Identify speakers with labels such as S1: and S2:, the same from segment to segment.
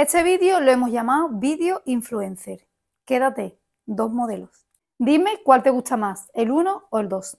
S1: Este vídeo lo hemos llamado Video Influencer. Quédate, dos modelos. Dime cuál te gusta más, el 1 o el 2.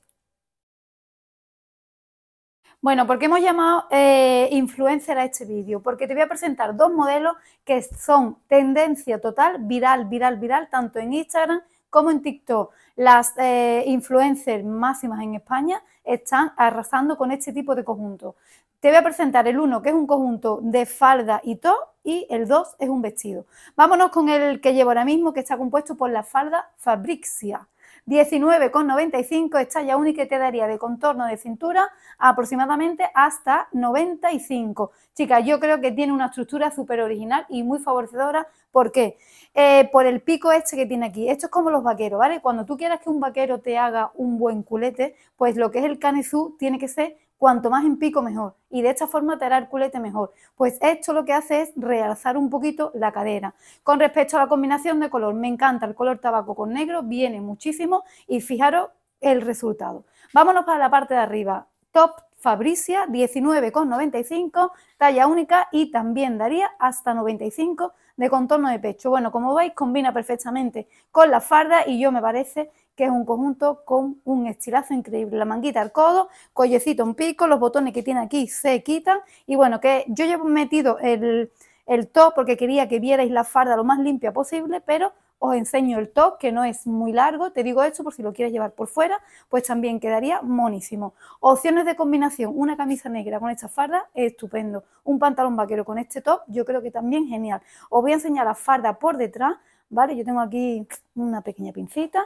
S1: Bueno, ¿por qué hemos llamado eh, influencer a este vídeo? Porque te voy a presentar dos modelos que son tendencia total, viral, viral, viral, tanto en Instagram como en TikTok. Las eh, influencers máximas en España están arrasando con este tipo de conjuntos. Te voy a presentar el uno, que es un conjunto de falda y top, y el 2 es un vestido. Vámonos con el que llevo ahora mismo, que está compuesto por la falda Fabrixia. 19,95 ya única y te daría de contorno de cintura aproximadamente hasta 95. Chicas, yo creo que tiene una estructura súper original y muy favorecedora. ¿Por qué? Eh, por el pico este que tiene aquí. Esto es como los vaqueros, ¿vale? Cuando tú quieras que un vaquero te haga un buen culete, pues lo que es el canezú tiene que ser cuanto más en pico mejor. Y de esta forma te hará el culete mejor. Pues esto lo que hace es realzar un poquito la cadera. Con respecto a la combinación de color, me encanta el color tabaco con negro, viene muchísimo y fijaros el resultado. Vámonos para la parte de arriba. Top Fabricia 19,95, talla única y también daría hasta 95 de contorno de pecho. Bueno, como veis, combina perfectamente con la farda y yo me parece que es un conjunto con un estilazo increíble. La manguita al codo, collecito en pico, los botones que tiene aquí se quitan y bueno, que yo llevo metido el, el top porque quería que vierais la farda lo más limpia posible, pero os enseño el top que no es muy largo, te digo esto por si lo quieres llevar por fuera, pues también quedaría monísimo. Opciones de combinación, una camisa negra con esta farda estupendo, un pantalón vaquero con este top yo creo que también genial. Os voy a enseñar la farda por detrás, ¿vale? Yo tengo aquí una pequeña pincita,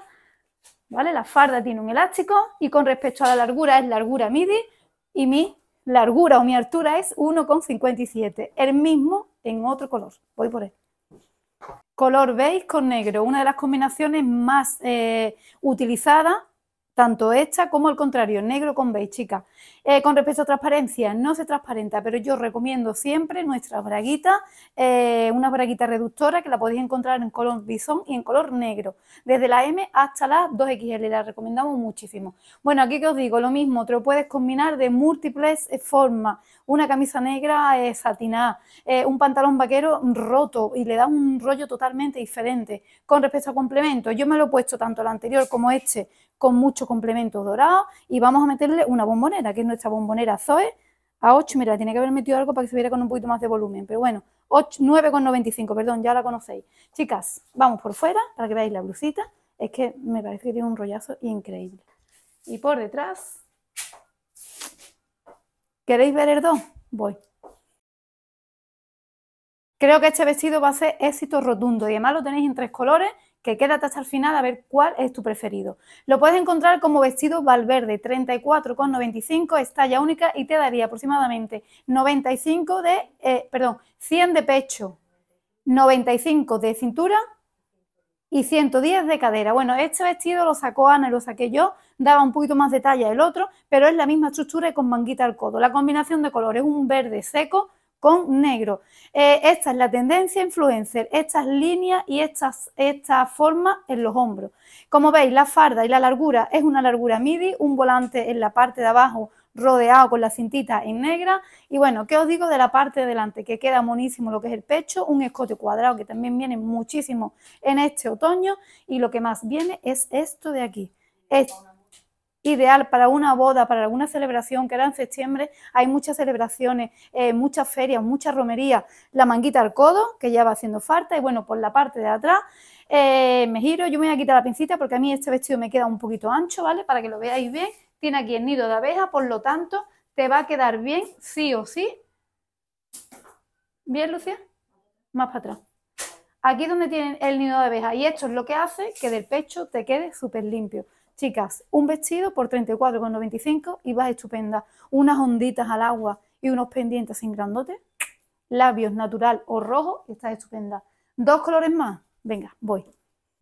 S1: ¿vale? La farda tiene un elástico y con respecto a la largura es largura midi y mi largura o mi altura es 1,57, el mismo en otro color, voy por él color beige con negro, una de las combinaciones más eh, utilizadas, tanto esta como al contrario, negro con beige, chicas. Eh, con respecto a transparencia, no se transparenta, pero yo recomiendo siempre nuestra braguita, eh, una braguita reductora que la podéis encontrar en color bisón y en color negro, desde la M hasta la 2XL, la recomendamos muchísimo. Bueno, aquí que os digo, lo mismo, te lo puedes combinar de múltiples eh, formas, una camisa negra satinada, un pantalón vaquero roto y le da un rollo totalmente diferente. Con respecto a complementos, yo me lo he puesto tanto el anterior como este con mucho complemento dorado y vamos a meterle una bombonera, que no esta bombonera Zoe a 8. Mira, tiene que haber metido algo para que se viera con un poquito más de volumen, pero bueno, 9,95, perdón, ya la conocéis. Chicas, vamos por fuera para que veáis la blusita. Es que me parece que tiene un rollazo increíble. Y por detrás, ¿queréis ver el 2? Voy. Creo que este vestido va a ser éxito rotundo y además lo tenéis en tres colores que quédate hasta el final a ver cuál es tu preferido. Lo puedes encontrar como vestido Valverde 34,95, es talla única y te daría aproximadamente 95 de, 100 eh, de pecho, 95 de cintura y 110 de cadera. Bueno, este vestido lo sacó Ana y lo saqué yo, daba un poquito más de talla el otro, pero es la misma estructura y con manguita al codo. La combinación de colores, un verde seco con negro. Eh, esta es la tendencia influencer, estas líneas y estas, esta forma en los hombros. Como veis, la farda y la largura es una largura midi, un volante en la parte de abajo rodeado con la cintita en negra y bueno, ¿qué os digo de la parte de delante? Que queda monísimo lo que es el pecho, un escote cuadrado que también viene muchísimo en este otoño y lo que más viene es esto de aquí. es ideal para una boda, para alguna celebración, que era en septiembre, hay muchas celebraciones, eh, muchas ferias, muchas romerías, la manguita al codo, que ya va haciendo falta, y bueno, por la parte de atrás, eh, me giro, yo me voy a quitar la pincita porque a mí este vestido me queda un poquito ancho, ¿vale? Para que lo veáis bien, tiene aquí el nido de abeja, por lo tanto, te va a quedar bien, sí o sí. ¿Bien, Lucía? Más para atrás aquí es donde tiene el nido de abeja y esto es lo que hace que del pecho te quede súper limpio. Chicas, un vestido por 34,95 y vas estupenda. Unas onditas al agua y unos pendientes sin grandote. Labios natural o rojo y estás estupenda. Dos colores más. Venga, voy.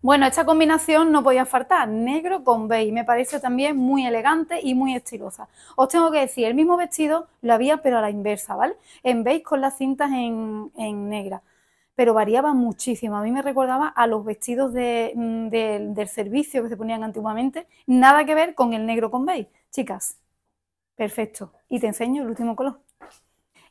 S1: Bueno, esta combinación no podía faltar, negro con beige, me parece también muy elegante y muy estilosa. Os tengo que decir, el mismo vestido lo había pero a la inversa, ¿vale? En beige con las cintas en, en negra pero variaba muchísimo. A mí me recordaba a los vestidos mm, del servicio que se ponían antiguamente, nada que ver con el negro con beige. Chicas, perfecto. Y te enseño el último color.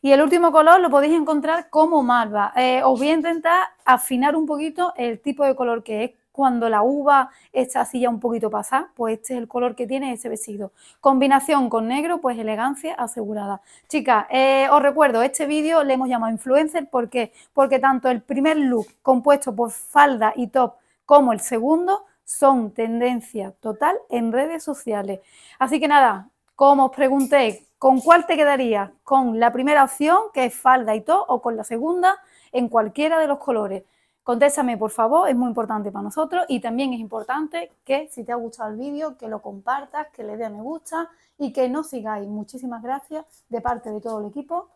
S1: Y el último color lo podéis encontrar como malva. Eh, os voy a intentar afinar un poquito el tipo de color que es cuando la uva está así ya un poquito pasada, pues este es el color que tiene ese vestido. Combinación con negro, pues elegancia asegurada. Chicas, eh, os recuerdo, este vídeo le hemos llamado influencer, ¿por qué? Porque tanto el primer look compuesto por falda y top como el segundo son tendencia total en redes sociales. Así que nada, como os pregunté, ¿con cuál te quedaría? ¿Con la primera opción, que es falda y top, o con la segunda, en cualquiera de los colores? Contéstame, por favor, es muy importante para nosotros y también es importante que si te ha gustado el vídeo, que lo compartas, que le dé a me gusta y que nos sigáis. Muchísimas gracias de parte de todo el equipo.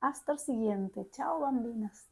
S1: Hasta el siguiente. Chao, bambinas.